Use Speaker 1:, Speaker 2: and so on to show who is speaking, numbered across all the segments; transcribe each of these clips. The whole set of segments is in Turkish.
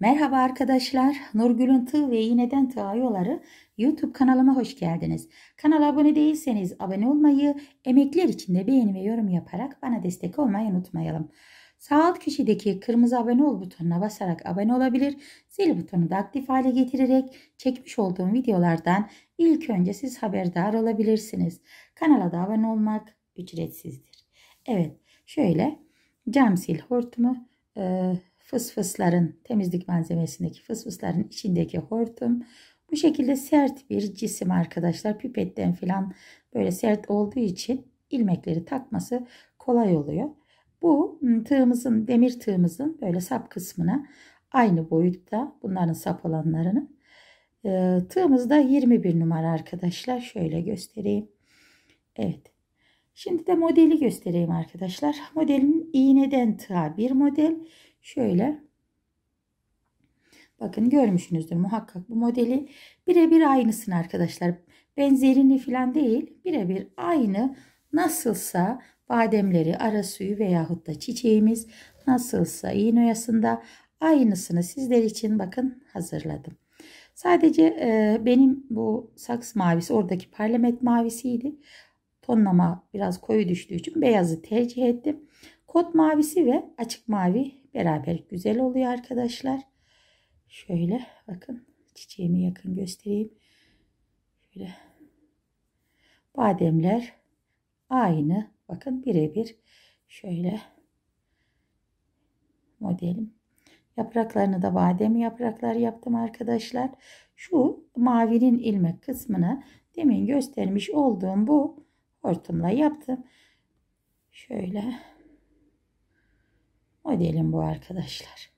Speaker 1: Merhaba arkadaşlar. Nurgül'ün Tığ ve İğneden Tığ Ayoları YouTube kanalıma hoş geldiniz. Kanala abone değilseniz abone olmayı, emekler için de beğeni ve yorum yaparak bana destek olmayı unutmayalım. Sağ alt köşedeki kırmızı abone ol butonuna basarak abone olabilir, zil butonu da aktif hale getirerek çekmiş olduğum videolardan ilk önce siz haberdar olabilirsiniz. Kanala da abone olmak ücretsizdir. Evet şöyle cam sil hortumu e, fısfısların temizlik malzemesindeki fısfısların içindeki hortum bu şekilde sert bir cisim arkadaşlar pipetten filan böyle sert olduğu için ilmekleri takması kolay oluyor. Bu ıı, tığımızın demir tığımızın böyle sap kısmına aynı boyutta bunların sap olanlarını e, tığımız da 21 numara arkadaşlar şöyle göstereyim. Evet şimdi de modeli göstereyim arkadaşlar modelin iğneden tığa bir model Şöyle. Bakın görmüşsünüzdür muhakkak bu modeli. Birebir aynısını arkadaşlar. Benzerini filan değil. Birebir aynı nasılsa bademleri, ara suyu veyahut da çiçeğimiz nasılsa iğne oyasında aynısını sizler için bakın hazırladım. Sadece e, benim bu saks mavisi oradaki parlament mavisiydi. Tonlama biraz koyu düştüğü için beyazı tercih ettim. Kot mavisi ve açık mavi beraber güzel oluyor arkadaşlar. Şöyle bakın çiçeğimi yakın göstereyim. Şöyle bademler aynı. Bakın birebir şöyle modelim. Yapraklarını da badem yapraklar yaptım arkadaşlar. Şu mavinin ilmek kısmına demin göstermiş olduğum bu hortumla yaptım. Şöyle modelim bu arkadaşlar.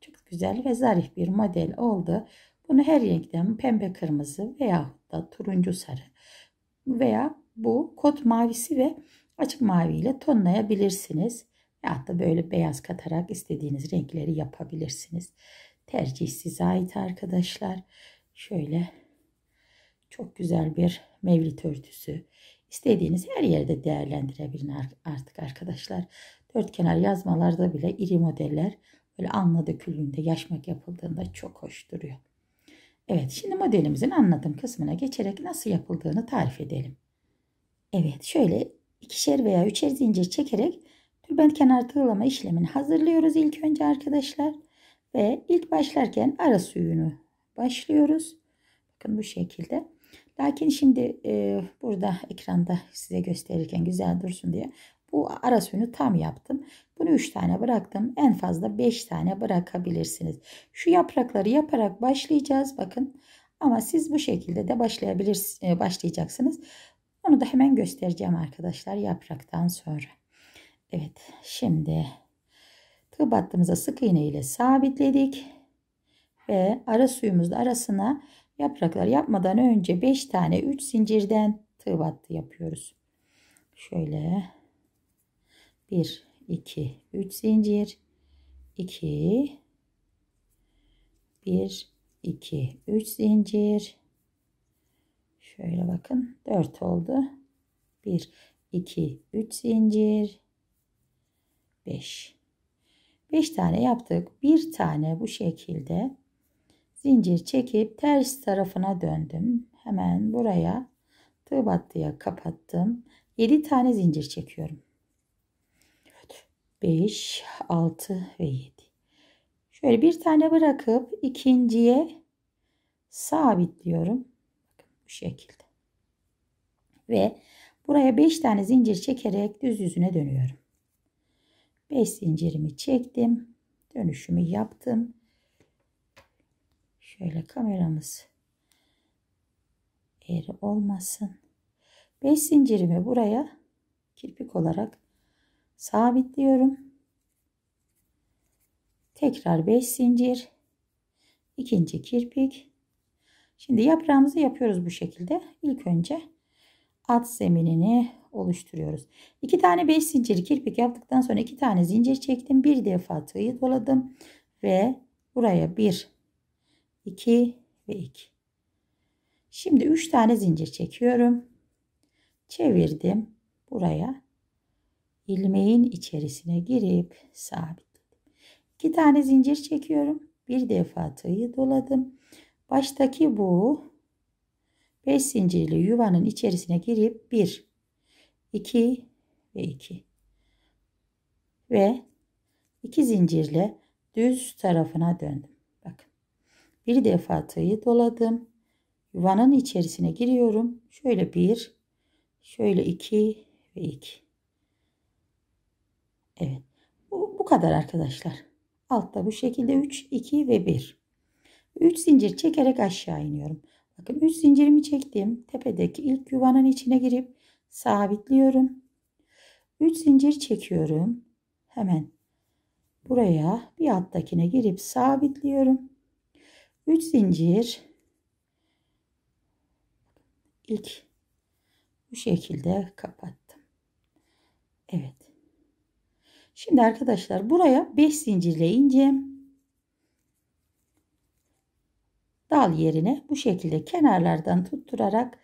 Speaker 1: Çok güzel ve zarif bir model oldu. Bunu her renkten pembe kırmızı veya da turuncu sarı veya bu kot mavisi ve açık maviyle tonlayabilirsiniz. Ya da böyle beyaz katarak istediğiniz renkleri yapabilirsiniz. Tercih size ait arkadaşlar. Şöyle çok güzel bir mevlit örtüsü. İstediğiniz her yerde değerlendirebilin artık arkadaşlar. Dörtkenar yazmalarda bile iri modeller böyle alnına döküldüğünde yaşmak yapıldığında çok hoş duruyor. Evet şimdi modelimizin anlatım kısmına geçerek nasıl yapıldığını tarif edelim. Evet şöyle ikişer veya üçer zincir çekerek tülbent kenar tığlama işlemini hazırlıyoruz ilk önce arkadaşlar. Ve ilk başlarken ara suyunu başlıyoruz. Bakın bu şekilde. Lakin şimdi e, burada ekranda size gösterirken güzel dursun diye bu ara suyunu tam yaptım. Bunu 3 tane bıraktım. En fazla 5 tane bırakabilirsiniz. Şu yaprakları yaparak başlayacağız. Bakın ama siz bu şekilde de başlayabilir, e, başlayacaksınız. Onu da hemen göstereceğim arkadaşlar yapraktan sonra. Evet şimdi tığ battığımıza sık iğne ile sabitledik. Ve ara suyumuzun arasına yapraklar yapmadan önce 5 tane 3 zincirden tığ battı yapıyoruz. Şöyle 1 2 3 zincir 2 1 2 3 zincir şöyle bakın 4 oldu 1 2 3 zincir 5 5 tane yaptık bir tane bu şekilde zincir çekip ters tarafına döndüm hemen buraya tığ battıya kapattım 7 tane zincir çekiyorum 5, 6 ve 7. Şöyle bir tane bırakıp ikinciye sabitliyorum. Bakın bu şekilde. Ve buraya 5 tane zincir çekerek düz yüzüne dönüyorum. 5 zincirimi çektim. Dönüşümü yaptım. Şöyle kameramız eğri olmasın. 5 zincirimi buraya kirpik olarak sabitliyorum. Tekrar 5 zincir. ikinci kirpik. Şimdi yaprağımızı yapıyoruz bu şekilde. İlk önce at zeminini oluşturuyoruz. 2 tane 5 zincir kirpik yaptıktan sonra 2 tane zincir çektim. Bir defa tığı doladım ve buraya 1 2 ve 2. Şimdi 3 tane zincir çekiyorum. Çevirdim buraya ilmeğin içerisine girip sabitledim. İki tane zincir çekiyorum. Bir defa tığı doladım. Baştaki bu 5 zincirli yuvanın içerisine girip 1 2 ve 2 ve 2 zincirle düz tarafına döndüm. Bakın. Bir defa tığı doladım. Yuvanın içerisine giriyorum. Şöyle 1 şöyle 2 ve 2 Evet. Bu, bu kadar arkadaşlar. Altta bu şekilde 3, 2 ve 1. 3 zincir çekerek aşağı iniyorum. Bakın 3 zincirimi çektim. Tepedeki ilk yuvanın içine girip sabitliyorum. 3 zincir çekiyorum. Hemen buraya bir alttakine girip sabitliyorum. 3 zincir ilk bu şekilde kapattım. Evet. Şimdi arkadaşlar buraya 5 zincirle ineceğim. Dal yerine bu şekilde kenarlardan tutturarak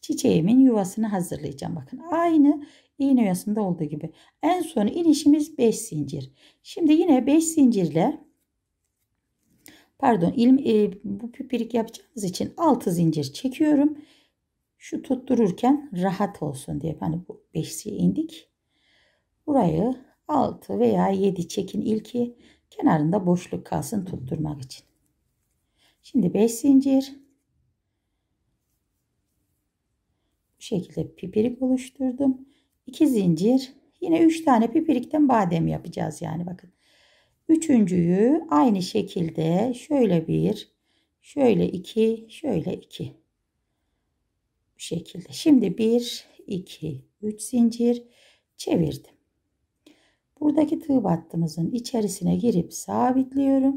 Speaker 1: çiçeğimin yuvasını hazırlayacağım. Bakın aynı iğne yuvasında olduğu gibi. En son inişimiz 5 zincir. Şimdi yine 5 zincirle pardon ilim, e, bu pipirik yapacağımız için 6 zincir çekiyorum. Şu tuttururken rahat olsun diye. Hani bu 5'e indik. Burayı 6 veya 7 çekin ilki kenarında boşluk kalsın tutturmak için. Şimdi 5 zincir. Bu şekilde pipirik oluşturdum. 2 zincir. Yine 3 tane pipirikten badem yapacağız yani bakın. Üçüncüyü aynı şekilde şöyle bir, şöyle iki, şöyle iki. Bu şekilde. Şimdi bir, iki, üç zincir çevirdim. Buradaki tığ battımızın içerisine girip sabitliyorum.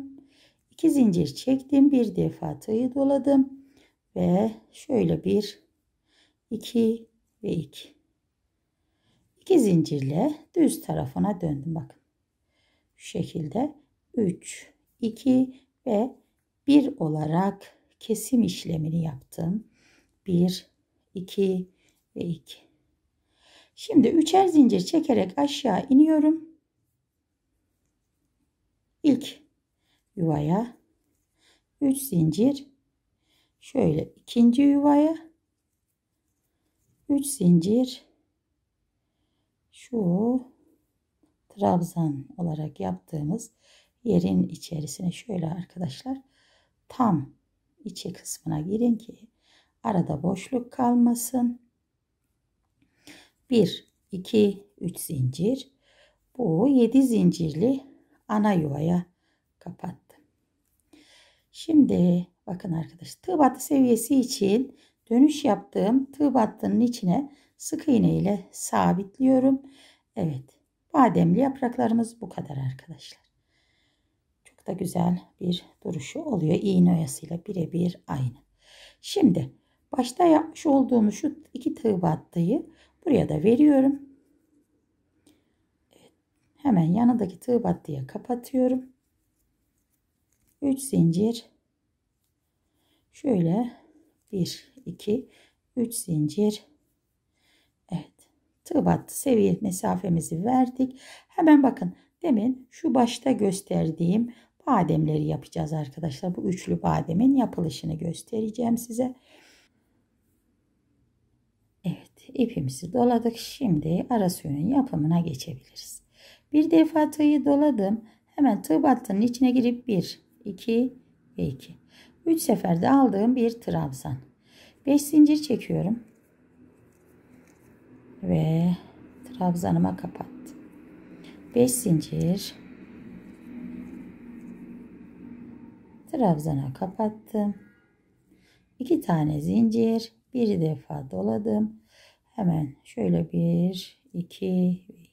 Speaker 1: İki zincir çektim. Bir defa tığı doladım. Ve şöyle bir, iki ve iki. İki zincirle düz tarafına döndüm. Bakın. Şu şekilde üç iki ve bir olarak kesim işlemini yaptım. Bir iki ve iki. Şimdi üçer zincir çekerek aşağı iniyorum ilk yuvaya 3 zincir şöyle ikinci yuvaya 3 zincir şu trabzan olarak yaptığımız yerin içerisine şöyle arkadaşlar tam içi kısmına girin ki arada boşluk kalmasın. 1 2 3 zincir. Bu 7 zincirli ana yuvaya kapattım. Şimdi bakın arkadaşlar tığ battı seviyesi için dönüş yaptığım tığ battının içine sık iğne ile sabitliyorum. Evet bademli yapraklarımız bu kadar arkadaşlar. Çok da güzel bir duruşu oluyor. İğne oyasıyla birebir aynı. Şimdi başta yapmış olduğumuz şu iki tığ battıyı buraya da veriyorum. Hemen yanındaki tığ battıya kapatıyorum. 3 zincir. Şöyle 1, 2, 3 zincir. Evet. Tığ battı seviye mesafemizi verdik. Hemen bakın demin şu başta gösterdiğim bademleri yapacağız arkadaşlar. Bu üçlü bademin yapılışını göstereceğim size. Evet ipimizi doladık. Şimdi ara suyunun yapımına geçebiliriz. Bir defa tığı doladım. Hemen tığ battının içine girip 1, 2 ve 2. 3 seferde aldığım bir trabzan. 5 zincir çekiyorum. Ve trabzanıma kapattım. 5 zincir. Trabzana kapattım. 2 tane zincir. Bir defa doladım. Hemen şöyle 1, 2 ve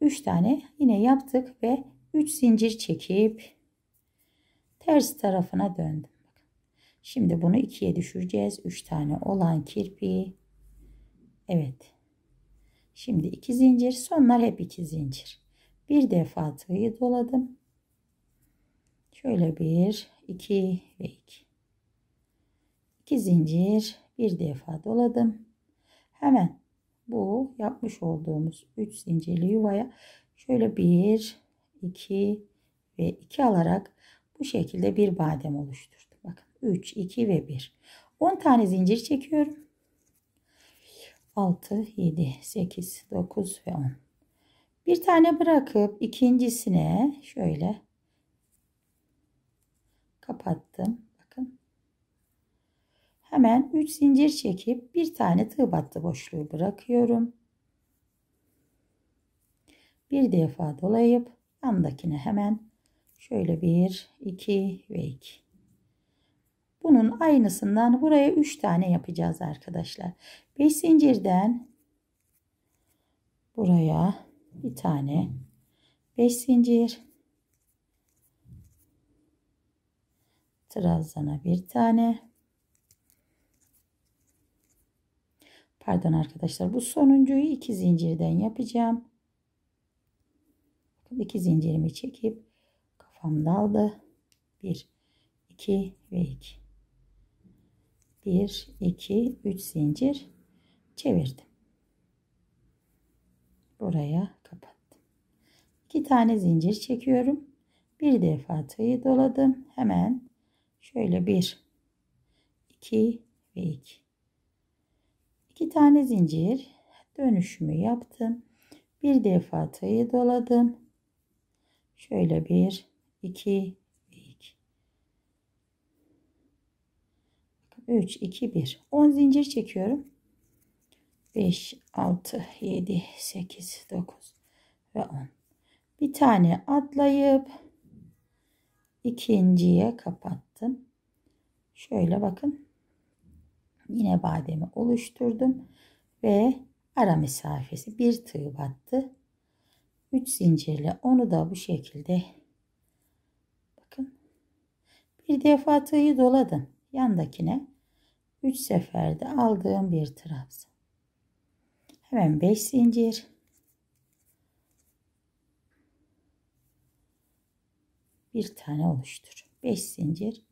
Speaker 1: 3 tane yine yaptık ve 3 zincir çekip ters tarafına döndüm. Şimdi bunu 2'ye düşüreceğiz. 3 tane olan kirpi. Evet. Şimdi 2 zincir. Sonlar hep 2 zincir. Bir defa tığı doladım. Şöyle 1, 2 ve 2. 2 zincir. Bir defa doladım. Hemen bu yapmış olduğumuz 3 zincirli yuvaya şöyle 1 2 ve 2 alarak bu şekilde bir badem oluşturdum. Bakın 3 2 ve 1. 10 tane zincir çekiyorum. 6 7 8 9 ve 10. Bir tane bırakıp ikincisine şöyle kapattım. Hemen 3 zincir çekip bir tane tığ battı boşluğu bırakıyorum. Bir defa dolayıp yandakine hemen şöyle 1, 2 ve 2. Bunun aynısından buraya 3 tane yapacağız arkadaşlar. 5 zincirden buraya bir tane 5 zincir trabzana bir tane Pardon arkadaşlar bu sonuncuyu iki zincirden yapacağım. İki zincirimi çekip kafam daldı. 1, 2 ve 2. 1, 2, 3 zincir çevirdim. Buraya kapattım. 2 tane zincir çekiyorum. Bir defa tığı doladım. Hemen şöyle 1, 2 ve 2. 2 tane zincir dönüşümü yaptım. Bir defa tığ'ı doladım. Şöyle bir, iki, iki. Üç, iki, bir. On zincir çekiyorum. Beş, altı, yedi, sekiz, dokuz ve on. Bir tane atlayıp ikinciye kapattım. Şöyle bakın yine bademi oluşturdum ve ara mesafesi bir tığ battı. 3 zincirle onu da bu şekilde bakın bir defa tığı doladım yandakine 3 seferde aldığım bir trabzan. Hemen 5 zincir. Bir tane oluştur. 5 zincir.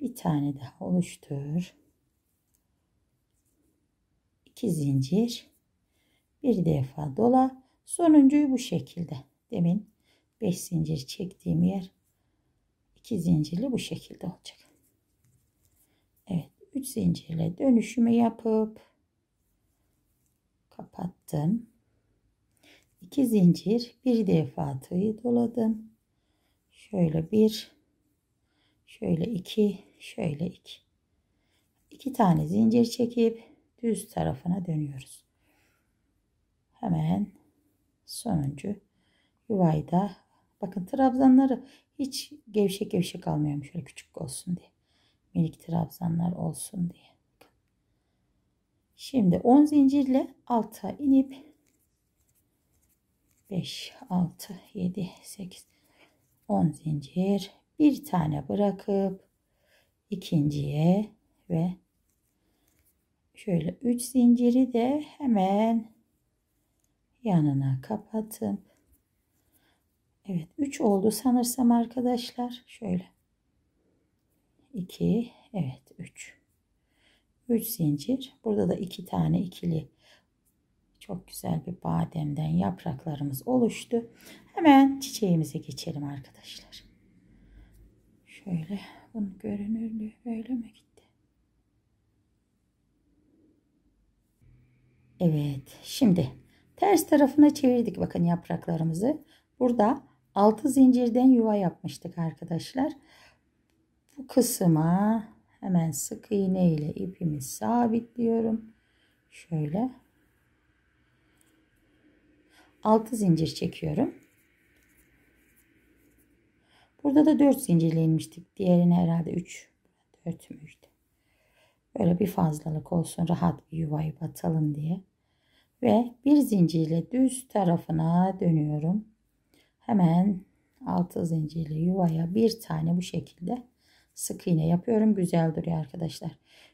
Speaker 1: bir tane daha oluştur. 2 zincir bir defa dola sonuncuyu bu şekilde demin 5 zincir çektiğim yer 2 zincirli bu şekilde olacak. Evet 3 zincirle dönüşümü yapıp kapattım. 2 zincir bir defa tığı doladım. Şöyle bir şöyle iki, şöyle iki. iki tane zincir çekip düz tarafına dönüyoruz. Hemen sonuncu yuvayı da bakın trabzanları hiç gevşek gevşek almıyorum şöyle küçük olsun diye. Minik trabzanlar olsun diye. Şimdi 10 zincirle alta inip 5, 6, 7, 8, 10 zincir bir tane bırakıp ikinciye ve şöyle üç zinciri de hemen yanına kapatın. Evet 3 oldu sanırsam arkadaşlar. Şöyle 2 evet 3 3 zincir. Burada da iki tane ikili çok güzel bir bademden yapraklarımız oluştu. Hemen çiçeğimize geçelim arkadaşlar. Şöyle bunu görünürlüğü böyle mi gitti? Evet şimdi ters tarafına çevirdik bakın yapraklarımızı. Burada 6 zincirden yuva yapmıştık arkadaşlar. Bu kısma hemen sık iğne ile ipimi sabitliyorum. Şöyle 6 zincir çekiyorum. Burada da 4 zincirle inmiştik. Diğerine herhalde 3. 4 müydü? Böyle bir fazlalık olsun. Rahat bir yuvayı batalım diye. Ve bir zincirle düz tarafına dönüyorum. Hemen 6 zincirli yuvaya bir tane bu şekilde sık iğne yapıyorum. Güzel duruyor arkadaşlar.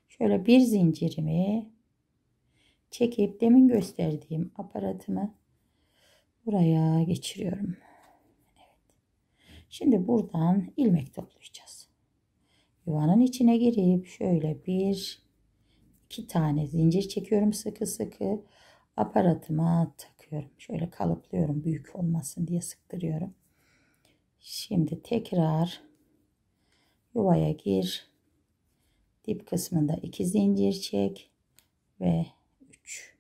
Speaker 1: Şöyle bir zincirimi çekip demin gösterdiğim aparatımı buraya geçiriyorum. Şimdi buradan ilmek toplayacağız. Yuvanın içine girip şöyle bir iki tane zincir çekiyorum sıkı sıkı. Aparatıma takıyorum. Şöyle kalıplıyorum büyük olmasın diye sıktırıyorum. Şimdi tekrar yuvaya gir. Dip kısmında iki zincir çek ve üç,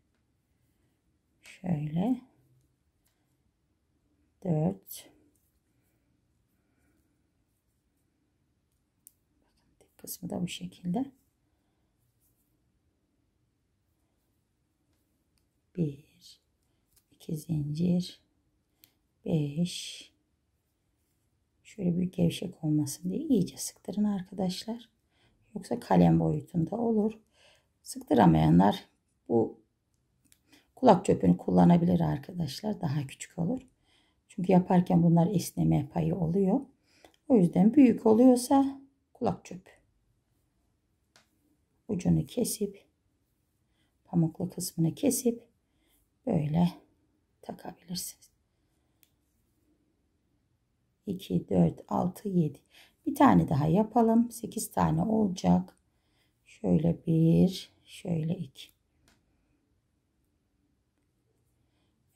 Speaker 1: şöyle 4 kısmı da bu şekilde. Bir, iki zincir, beş. Şöyle bir gevşek olmasın diye iyice sıktırın arkadaşlar. Yoksa kalem boyutunda olur. Sıktıramayanlar bu kulak çöpünü kullanabilir arkadaşlar. Daha küçük olur. Çünkü yaparken bunlar esneme payı oluyor. O yüzden büyük oluyorsa kulak çöpü ucunu kesip pamuklu kısmını kesip böyle takabilirsiniz. 2 4 6 7 bir tane daha yapalım 8 tane olacak şöyle bir şöyle iki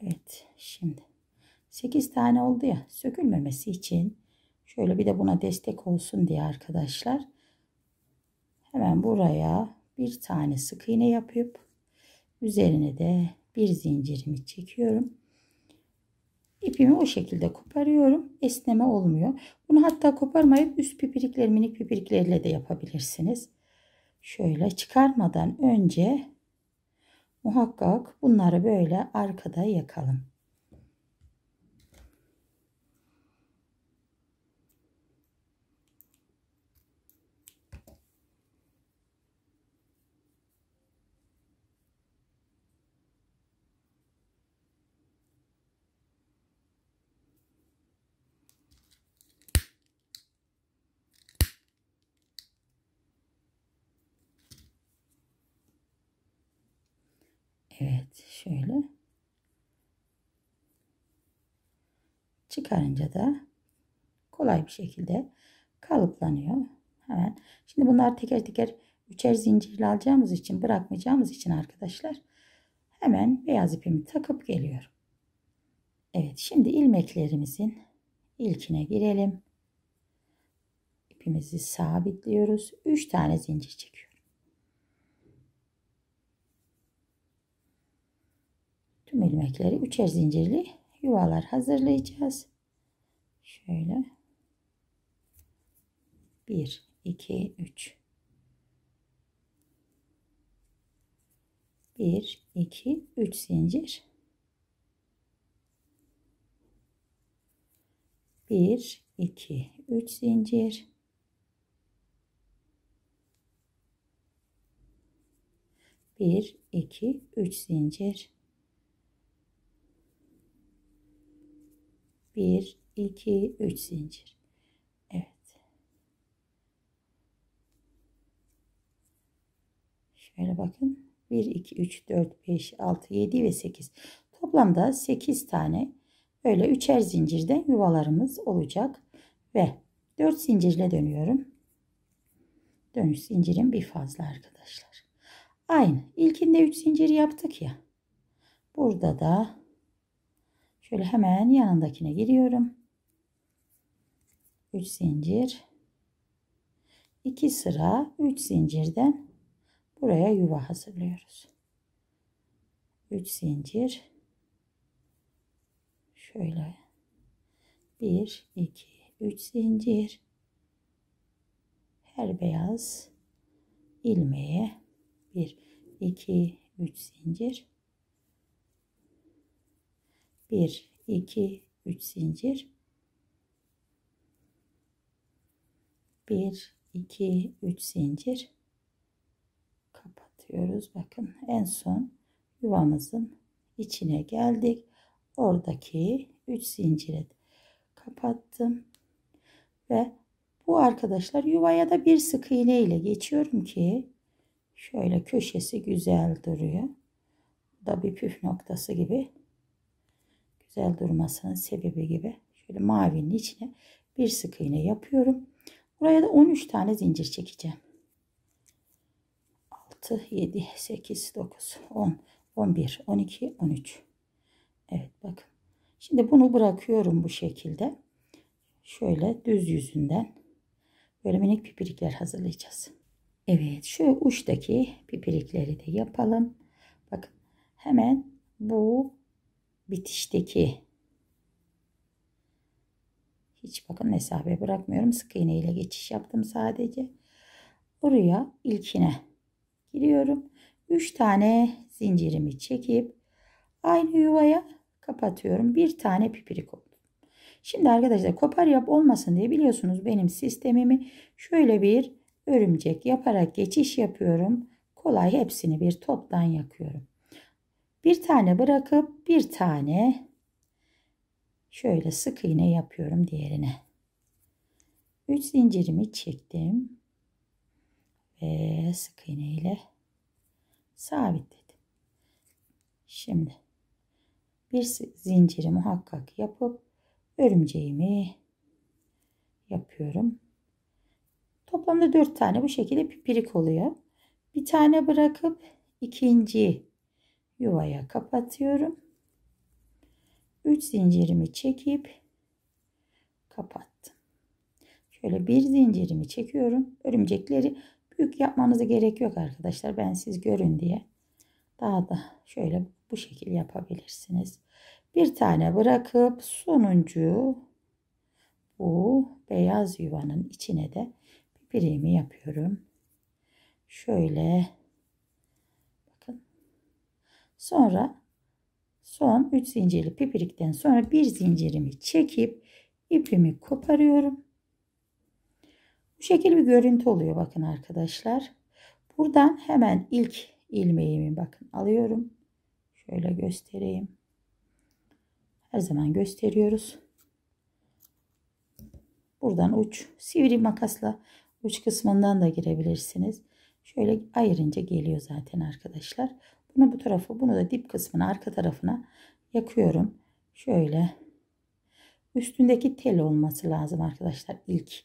Speaker 1: Evet şimdi 8 tane oldu ya sökülmemesi için şöyle bir de buna destek olsun diye arkadaşlar Hemen buraya bir tane sık iğne yapıp üzerine de bir zincirimi çekiyorum. İpimi o şekilde koparıyorum. Esneme olmuyor. Bunu hatta koparmayıp üst pipirikler minik pipiriklerle de yapabilirsiniz. Şöyle çıkarmadan önce muhakkak bunları böyle arkada yakalım. Evet şöyle. Çıkarınca da kolay bir şekilde kalıplanıyor. Hemen. Şimdi bunlar teker teker üçer zincirle alacağımız için bırakmayacağımız için arkadaşlar hemen beyaz ipimi takıp geliyorum. Evet şimdi ilmeklerimizin ilkine girelim. İpimizi sabitliyoruz. 3 tane zincir çekiyoruz. tüm ilmekleri üçer zincirli yuvalar hazırlayacağız. Şöyle 1 2 3 1 2 3 zincir 1 2 3 zincir bir iki üç zincir 1, 2, 3 zincir. Evet. Şöyle bakın. 1, 2, 3, 4, 5, 6, 7 ve 8. Toplamda 8 tane böyle üçer zincirden yuvalarımız olacak. Ve 4 zincirle dönüyorum. Dönüş zincirim bir fazla arkadaşlar. Aynı. ilkinde 3 zincir yaptık ya. Burada da Şöyle hemen yanındakine giriyorum. 3 zincir. 2 sıra 3 zincirden buraya yuva hazırlıyoruz. 3 zincir. Şöyle 1 2 3 zincir. Her beyaz ilmeğe 1 2 3 zincir 1 2 3 zincir 1 2 3 zincir kapatıyoruz bakın en son yuvamızın içine geldik oradaki 3 zinciri kapattım ve bu arkadaşlar yuvaya da bir sık iğne ile geçiyorum ki şöyle köşesi güzel duruyor da bir püf noktası gibi güzel durmasının sebebi gibi şöyle mavinin içine bir sık iğne yapıyorum. Buraya da 13 tane zincir çekeceğim. 6, 7, 8, 9, 10, 11, 12, 13. Evet bakın. Şimdi bunu bırakıyorum bu şekilde. Şöyle düz yüzünden böyle minik pipirikler hazırlayacağız. Evet şu uçtaki pipirikleri de yapalım. Bakın hemen bu bitişteki hiç bakın mesafe bırakmıyorum. Sık iğne ile geçiş yaptım sadece. Buraya ilkine giriyorum. 3 tane zincirimi çekip aynı yuvaya kapatıyorum. Bir tane pipirik oldu. Şimdi arkadaşlar kopar yap olmasın diye biliyorsunuz benim sistemimi şöyle bir örümcek yaparak geçiş yapıyorum. Kolay hepsini bir toptan yakıyorum. Bir tane bırakıp bir tane şöyle sık iğne yapıyorum diğerine. 3 zincirimi çektim ve sık iğne ile sabitledim. Şimdi bir zinciri muhakkak yapıp örümceğimi yapıyorum. Toplamda 4 tane bu şekilde pipirik oluyor. Bir tane bırakıp ikinci yuvaya kapatıyorum. 3 zincirimi çekip kapattım. Şöyle bir zincirimi çekiyorum. Örümcekleri büyük yapmanıza gerek yok arkadaşlar. Ben siz görün diye. Daha da şöyle bu şekil yapabilirsiniz. Bir tane bırakıp sonuncu bu beyaz yuvanın içine de bir birimi yapıyorum. Şöyle Sonra son 3 zincirli pipirikten sonra bir zincirimi çekip ipimi koparıyorum. Bu şekilde bir görüntü oluyor bakın arkadaşlar. Buradan hemen ilk ilmeğimi bakın alıyorum. Şöyle göstereyim. Her zaman gösteriyoruz. Buradan uç sivri makasla uç kısmından da girebilirsiniz. Şöyle ayırınca geliyor zaten arkadaşlar. Bunu bu tarafı, bunu da dip kısmına, arka tarafına yakıyorum. Şöyle. Üstündeki tel olması lazım arkadaşlar ilk.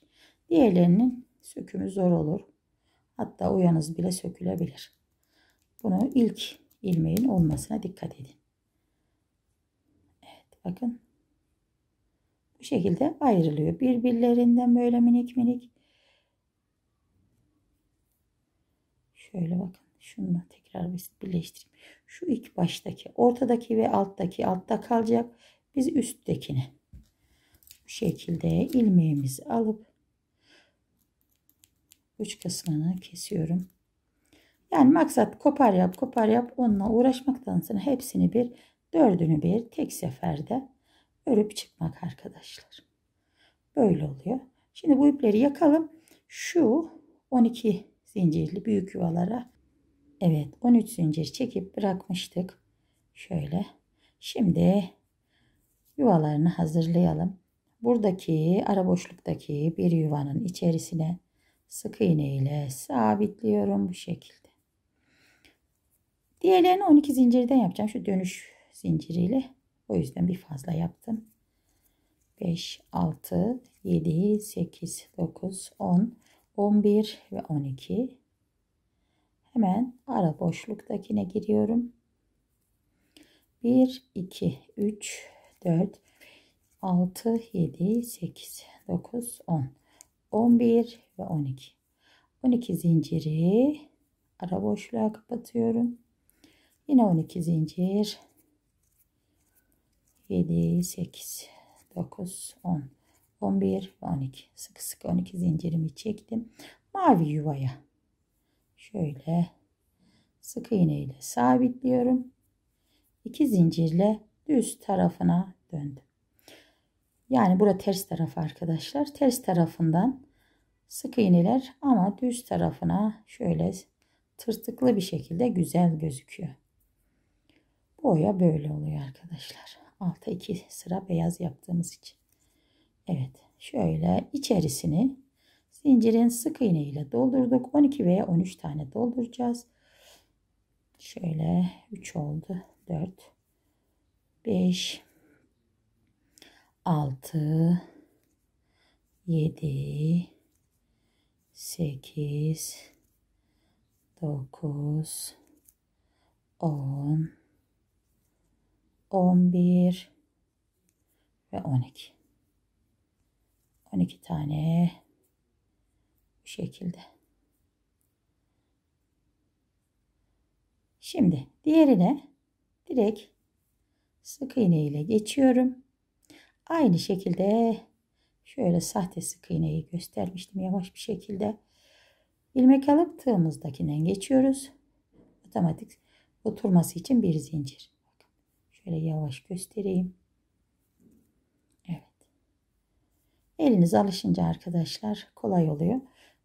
Speaker 1: Diğerlerinin sökümü zor olur. Hatta uyanız bile sökülebilir. Bunu ilk ilmeğin olmasına dikkat edin. Evet bakın. Bu şekilde ayrılıyor. Birbirlerinden böyle minik minik. Şöyle bakın. Şununla tekrar birleştireyim. Şu ilk baştaki, ortadaki ve alttaki altta kalacak. Biz üsttekini bu şekilde ilmeğimizi alıp üç kısmını kesiyorum. Yani maksat kopar yap kopar yap onunla uğraşmaktansa hepsini bir dördünü bir tek seferde örüp çıkmak arkadaşlar. Böyle oluyor. Şimdi bu ipleri yakalım. Şu 12 zincirli büyük yuvalara Evet 13 zincir çekip bırakmıştık. Şöyle. Şimdi yuvalarını hazırlayalım. Buradaki ara boşluktaki bir yuvanın içerisine sık iğne ile sabitliyorum bu şekilde. Diğerlerini 12 zincirden yapacağım. Şu dönüş zinciriyle. O yüzden bir fazla yaptım. 5, 6, 7, 8, 9, 10, 11 ve 12. Hemen ara boşluktakine giriyorum. 1, 2, 3, 4, 6, 7, 8, 9, 10, 11 ve 12. 12 zinciri ara boşluğa kapatıyorum. Yine 12 zincir. 7, 8, 9, 10, 11 ve 12. Sıkı sıkı 12 zincirimi çektim. Mavi yuvaya şöyle sık iğne ile sabitliyorum. İki zincirle düz tarafına döndüm. Yani bura ters taraf arkadaşlar. Ters tarafından sık iğneler ama düz tarafına şöyle tırtıklı bir şekilde güzel gözüküyor. Boya böyle oluyor arkadaşlar. Alta iki sıra beyaz yaptığımız için. Evet şöyle içerisini Zincirin sık iğne ile doldurduk. 12 veya 13 tane dolduracağız. Şöyle 3 oldu. 4 5 6 7 8 9 10 11 ve 12 12 tane şekilde. Şimdi diğerine direkt sık iğne ile geçiyorum. Aynı şekilde şöyle sahte sık iğneyi göstermiştim yavaş bir şekilde. İlmek alıp tığımızdakinden geçiyoruz. Otomatik oturması için bir zincir. Şöyle yavaş göstereyim. Evet. Eliniz alışınca arkadaşlar kolay oluyor.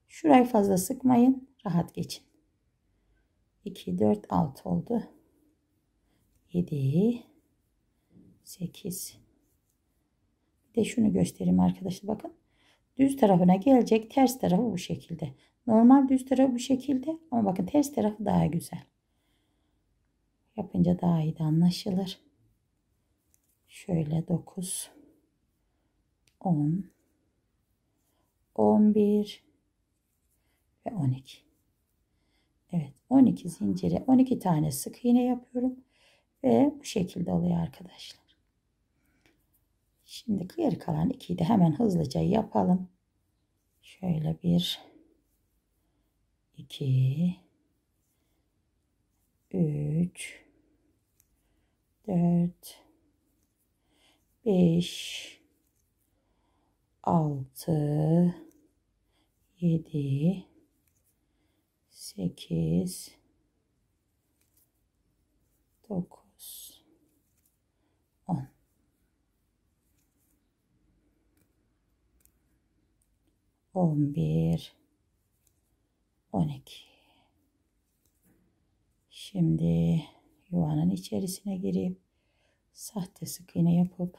Speaker 1: Şurayı fazla sıkmayın. Rahat geçin. 2, 4, 6 oldu. 7, 8. Bir de şunu göstereyim arkadaşlar. Bakın. Düz tarafına gelecek. Ters tarafı bu şekilde. Normal düz tarafı bu şekilde. Ama bakın ters tarafı daha güzel. Yapınca daha iyi de anlaşılır. Şöyle 9, 10, 11, ve 12. Evet 12 zinciri 12 tane sık iğne yapıyorum. Ve bu şekilde oluyor arkadaşlar. Şimdi geri kalan 2'yi de hemen hızlıca yapalım. Şöyle bir 2 3 4 5 6 7 8 9 10 11 12 Şimdi yuvanın içerisine girip sahte sık iğne yapıp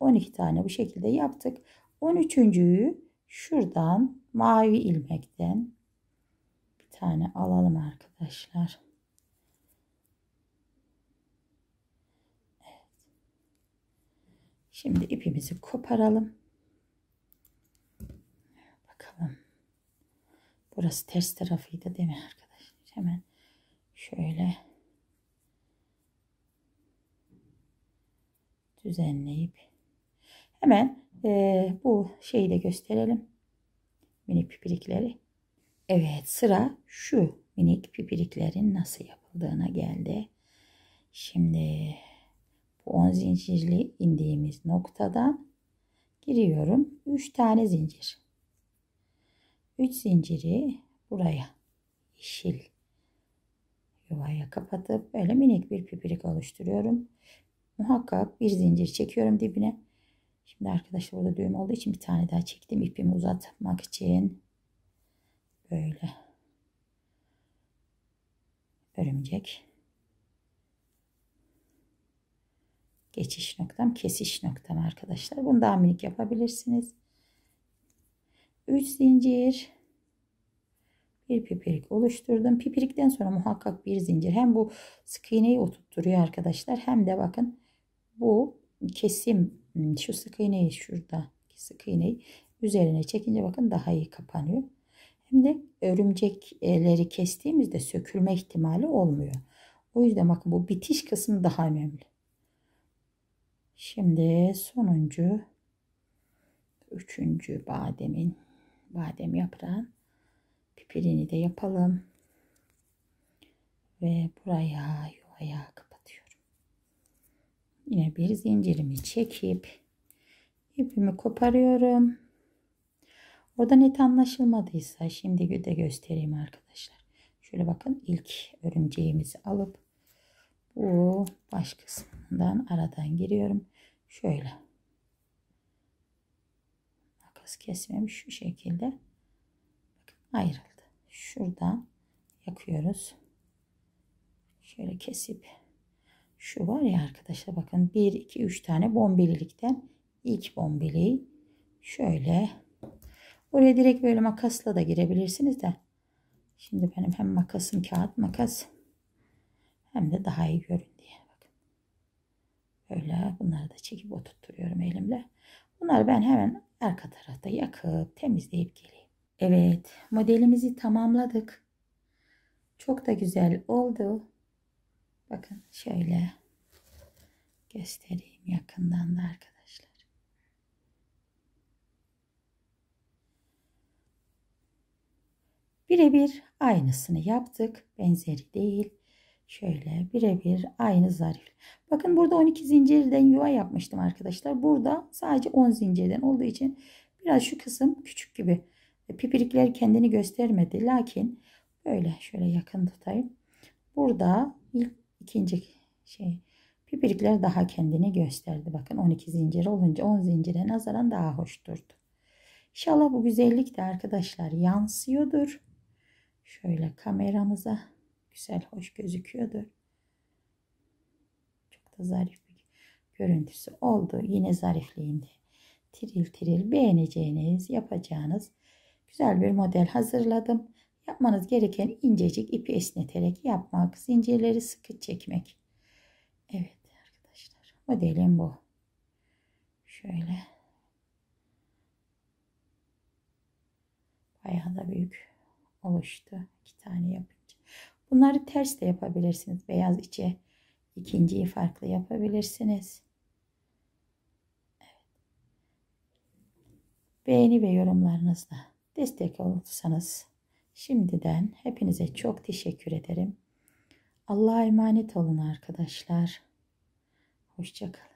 Speaker 1: 12 tane bu şekilde yaptık. 13.yü şuradan mavi ilmekten bir tane alalım arkadaşlar. Evet. Şimdi ipimizi koparalım. Bakalım. Burası ters tarafıydı değil mi arkadaşlar? Hemen şöyle düzenleyip Hemen e, bu şeyi de gösterelim. Minik pipirikleri. Evet sıra şu minik pipiriklerin nasıl yapıldığına geldi. Şimdi bu 10 zincirli indiğimiz noktadan giriyorum. 3 tane zincir. 3 zinciri buraya yeşil yuvaya kapatıp böyle minik bir pipirik oluşturuyorum. Muhakkak bir zincir çekiyorum dibine. Şimdi arkadaşlar orada düğüm olduğu için bir tane daha çektim. ipimi uzatmak için. Böyle. Örümcek. Geçiş noktam, kesiş noktam arkadaşlar. Bunu daha minik yapabilirsiniz. 3 zincir bir pipirik oluşturdum. Pipirikten sonra muhakkak bir zincir. Hem bu sık iğneyi oturtturuyor arkadaşlar hem de bakın bu kesim Hmm, şu sık iğneyi şuradaki sık iğneyi üzerine çekince bakın daha iyi kapanıyor. Hem de örümcekleri kestiğimizde sökülme ihtimali olmuyor. O yüzden bakın bu bitiş kısmı daha önemli. Şimdi sonuncu üçüncü bademin badem yaprağın pipirini de yapalım. Ve buraya yuvaya Yine bir zincirimi çekip ipimi koparıyorum. Orada net anlaşılmadıysa şimdi de göstereyim arkadaşlar. Şöyle bakın ilk örümceğimizi alıp bu baş kısmından aradan giriyorum. Şöyle. Makas kesmemiş şu şekilde. Bakın ayrıldı. Şuradan yakıyoruz. Şöyle kesip şu var ya arkadaşlar bakın 1, 2, 3 tane bombelilikten ilk bombeliği şöyle. Oraya direkt böyle makasla da girebilirsiniz de. Şimdi benim hem makasım kağıt makas hem de daha iyi görün diye. Bakın. Böyle bunları da çekip oturtuyorum elimle. Bunları ben hemen arka tarafta yakıp temizleyip geleyim. Evet modelimizi tamamladık. Çok da güzel oldu. Bakın şöyle göstereyim yakından da arkadaşlar. Birebir aynısını yaptık. Benzeri değil. Şöyle birebir aynı zarif. Bakın burada 12 zincirden yuva yapmıştım arkadaşlar. Burada sadece 10 zincirden olduğu için biraz şu kısım küçük gibi. E, pipirikler kendini göstermedi. Lakin böyle şöyle yakın tutayım. Burada ilk ikinci şey pipirikler daha kendini gösterdi. Bakın 12 zincir olunca 10 zincire nazaran daha hoş durdu. İnşallah bu güzellik de arkadaşlar yansıyordur. Şöyle kameramıza güzel hoş gözüküyordur. Çok da zarif bir görüntüsü oldu. Yine zarifliğinde tiril tiril beğeneceğiniz, yapacağınız güzel bir model hazırladım. Yapmanız gereken incecik ipi esneterek yapmak, zincirleri sıkı çekmek. Evet arkadaşlar modelim bu. Şöyle. Bayağı da büyük oluştu. iki tane yapınca. Bunları ters de yapabilirsiniz. Beyaz içe ikinciyi farklı yapabilirsiniz. Evet. Beğeni ve yorumlarınızla destek olursanız Şimdiden hepinize çok teşekkür ederim. Allah'a emanet olun arkadaşlar. Hoşçakalın.